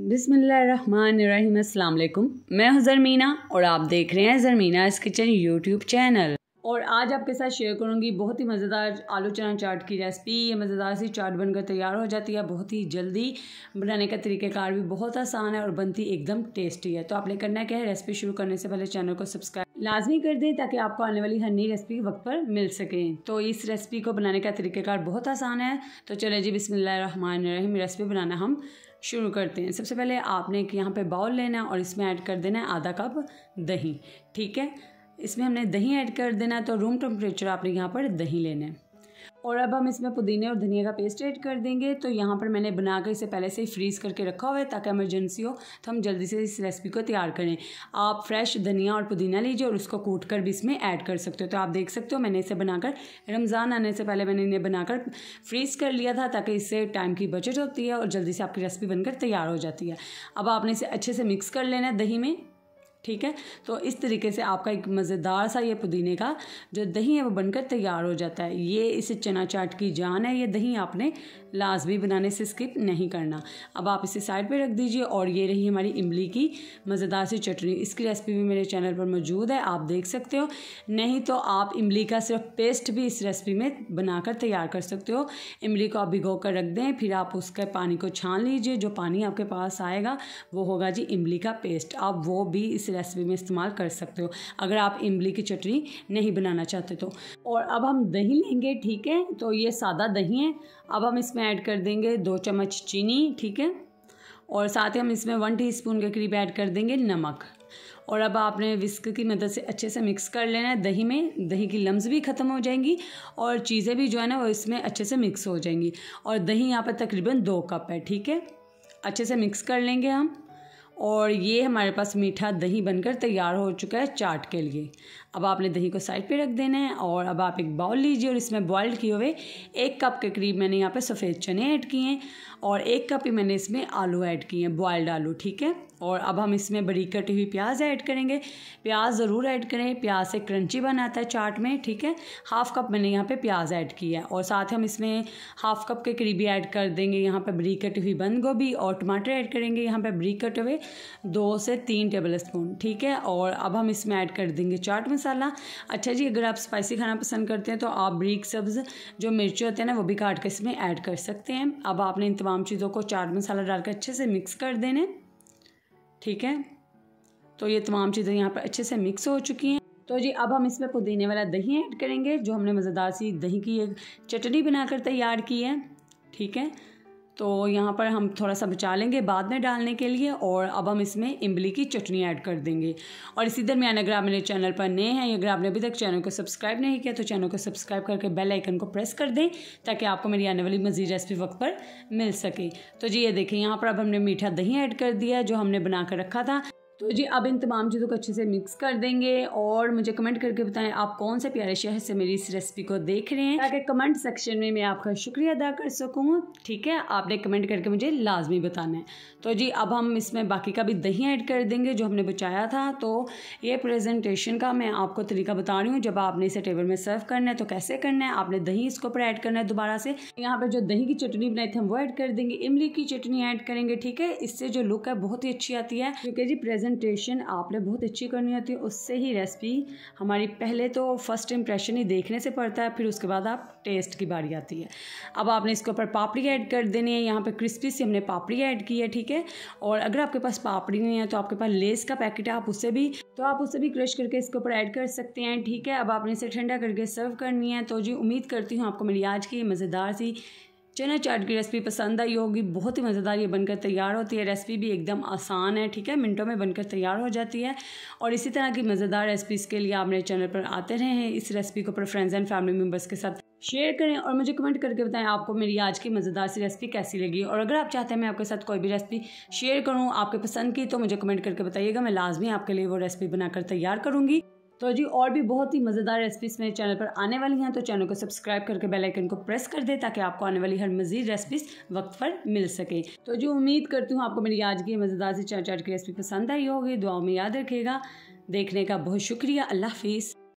बिसमीम अल्लाम मैं हूं ज़रमीना और आप देख रहे हैं ज़रमीना इस किचन यूट्यूब चैनल और आज आपके साथ शेयर करूंगी बहुत ही मज़ेदार आलू चना चाट की रेसिपी ये मज़ेदार सी चाट बनकर तैयार हो जाती है बहुत ही जल्दी बनाने का तरीक़ेकार भी बहुत आसान है और बनती एकदम टेस्टी है तो आपने करना क्या है रेसिपी शुरू करने से पहले चैनल को सब्सक्राइब लाजमी कर दें ताकि आपको आने वाली हर नई रेसिपी वक्त पर मिल सके तो इस रेसिपी को बनाने का तरीकेकार बहुत आसान है तो चले जी बिसमीम रेसिपी बनाना हम शुरू करते हैं सबसे पहले आपने एक यहाँ पे बाउल लेना है और इसमें ऐड कर देना है आधा कप दही ठीक है इसमें हमने दही ऐड कर देना है तो रूम टेम्परेचर आपने यहाँ पर दही लेना है और अब हम इसमें पुदीने और धनिया का पेस्ट ऐड कर देंगे तो यहाँ पर मैंने बना कर इसे पहले से ही फ्रीज़ करके रखा हुआ है ताकि एमरजेंसी हो तो हम जल्दी से इस रेसिपी को तैयार करें आप फ्रेश धनिया और पुदीना लीजिए और उसको कूट कर भी इसमें ऐड कर सकते हो तो आप देख सकते हो मैंने इसे बनाकर रमज़ान आने से पहले मैंने इन्हें बनाकर फ्रीज़ कर लिया था ताकि इससे टाइम की बचत होती है और जल्दी से आपकी रेसिपी बनकर तैयार हो जाती है अब आपने इसे अच्छे से मिक्स कर लेना है दही में ठीक है तो इस तरीके से आपका एक मज़ेदार सा ये पुदीने का जो दही है वो बनकर तैयार हो जाता है ये इसे चना चाट की जान है ये दही आपने लाजमी बनाने से स्किप नहीं करना अब आप इसे साइड पे रख दीजिए और ये रही हमारी इमली की मज़ेदार सी चटनी इसकी रेसिपी भी मेरे चैनल पर मौजूद है आप देख सकते हो नहीं तो आप इमली का सिर्फ पेस्ट भी इस रेसिपी में बनाकर तैयार कर सकते हो इमली को आप भिगो कर रख दें फिर आप उसके पानी को छान लीजिए जो पानी आपके पास आएगा वो होगा जी इमली का पेस्ट आप वो भी इस रेसिपी में इस्तेमाल कर सकते हो अगर आप इमली की चटनी नहीं बनाना चाहते तो और अब हम दही लेंगे ठीक है तो ये सादा दही है अब हम इसमें ऐड कर देंगे दो चम्मच चीनी ठीक है और साथ ही हम इसमें वन स्पून के करीब ऐड कर देंगे नमक और अब आपने विस्क की मदद से अच्छे से मिक्स कर लेना है दही में दही की लम्स भी ख़त्म हो जाएंगी और चीज़ें भी जो है ना वो इसमें अच्छे से मिक्स हो जाएंगी और दही यहाँ पर तकरीबन दो कप है ठीक है अच्छे से मिक्स कर लेंगे हम और ये हमारे पास मीठा दही बनकर तैयार हो चुका है चाट के लिए अब आपने दही को साइड पे रख देना है और अब आप एक बाउल लीजिए और इसमें बॉयल किए हुए एक कप के करीब मैंने यहाँ पे सफ़ेद चने ऐड किए हैं और एक कप ही मैंने इसमें आलू ऐड किए हैं बॉयल्ड आलू ठीक है और अब हम इसमें बड़ी कटी हुई प्याज ऐड करेंगे प्याज ज़रूर ऐड करें प्याज से क्रंची बनाता है चाट में ठीक है हाफ़ कप मैंने यहाँ पे प्याज ऐड किया है और साथ हम इसमें हाफ़ कप के करीबी ऐड कर देंगे यहाँ पे बरी कटी हुई बंद गोभी और टमाटर ऐड करेंगे यहाँ पे बड़ी कटे हुए दो से तीन टेबल स्पून ठीक है और अब हम इसमें ऐड कर देंगे चाट मसाला मसाला अच्छा जी अगर आप स्पाइसी खाना पसंद करते हैं तो आप ब्रीक सब्ज़ जो मिर्ची होते हैं ना वो भी काट कर इसमें ऐड कर सकते हैं अब आपने इन तमाम चीज़ों को चाट मसाला डालकर अच्छे से मिक्स कर देने ठीक है तो ये तमाम चीज़ें यहाँ पर अच्छे से मिक्स हो चुकी हैं तो जी अब हम इसमें पुदीने वाला दही ऐड करेंगे जो हमने मज़ेदार सी दही की एक चटनी बनाकर तैयार की है ठीक है तो यहाँ पर हम थोड़ा सा बचा लेंगे बाद में डालने के लिए और अब हम इसमें इमली की चटनी ऐड कर देंगे और इसी दरमियान अगर आप मेरे चैनल पर नए हैं अगर आपने अभी तक चैनल को सब्सक्राइब नहीं किया तो चैनल को सब्सक्राइब करके बेल आइकन को प्रेस कर दें ताकि आपको मेरी आने वाली मज़ीद रेसिपी वक्त पर मिल सके तो जी ये देखें यहाँ पर अब हमने मीठा दही ऐड कर दिया जो हमने बना कर रखा था तो जी अब इन तमाम चीज़ों को अच्छे से मिक्स कर देंगे और मुझे कमेंट करके बताएं आप कौन से प्यारे शहर से मेरी इस रेसिपी को देख रहे हैं ताकि कमेंट सेक्शन में मैं आपका शुक्रिया अदा कर सकूँ ठीक है आपने कमेंट करके मुझे लाजमी बताना है तो जी अब हम इसमें बाकी का भी दही ऐड कर देंगे जो हमने बचाया था तो ये प्रेजेंटेशन का मैं आपको तरीका बता रही हूँ जब आपने इसे टेबल में सर्व करना है तो कैसे करना है आपने दही इसके ऊपर ऐड करना है दोबारा से यहाँ पर जो दही की चटनी बनाई थी हम वो ऐड कर देंगे इमली की चटनी ऐड करेंगे ठीक है इससे जो लुक है बहुत ही अच्छी आती है क्योंकि जी प्रेजेंट प्रेजेंटेशन आपने बहुत अच्छी करनी होती है उससे ही रेसिपी हमारी पहले तो फर्स्ट इम्प्रेशन ही देखने से पड़ता है फिर उसके बाद आप टेस्ट की बारी आती है अब आपने इसके ऊपर पापड़ी ऐड कर देनी है यहाँ पर क्रिस्पी सी हमने पापड़ी ऐड की है ठीक है और अगर आपके पास पापड़ी नहीं है तो आपके पास लेस का पैकेट है आप उससे भी तो आप उसे भी क्रश करके इसके ऊपर ऐड कर सकते हैं ठीक है अब आपने इसे ठंडा करके सर्व करनी है तो जी उम्मीद करती हूँ आपको मेरी आज की मज़ेदार सी चना चाट की रेसिपी पसंद आई होगी बहुत ही मज़ेदार ये बनकर तैयार होती है रेसिपी भी एकदम आसान है ठीक है मिनटों में बनकर तैयार हो जाती है और इसी तरह की मज़ेदार रेसिपीज़ के लिए आप मेरे चैनल पर आते रहें इस रेसिपी को अपने फ्रेंड्स एंड फैमिली मेम्बर्स के साथ शेयर करें और मुझे कमेंट करके बताएं आपको मेरी आज की मज़ेदार सी रेसिपी कैसी लगी और अगर आप चाहते हैं मैं आपके साथ कोई भी रेसिपी शेयर करूँ आपके पसंद की तो मुझे कमेंट करके बताइएगा मैं लाजमी आपके लिए वो रेसिपी बनाकर तैयार करूंगी तो जी और भी बहुत ही मज़ेदार रेसिपीज़ मेरे चैनल पर आने वाली हैं तो चैनल को सब्सक्राइब करके बेल आइकन को प्रेस कर दें ताकि आपको आने वाली हर मज़ीद रेसिपीज़ वक्त पर मिल सके तो जो उम्मीद करती हूँ आपको मेरी आज की मज़ेदार से चार चाट की रेसिपी पसंद आई होगी दुआओं में याद रखिएगा देखने का बहुत शुक्रिया अल्लाह हाफिज़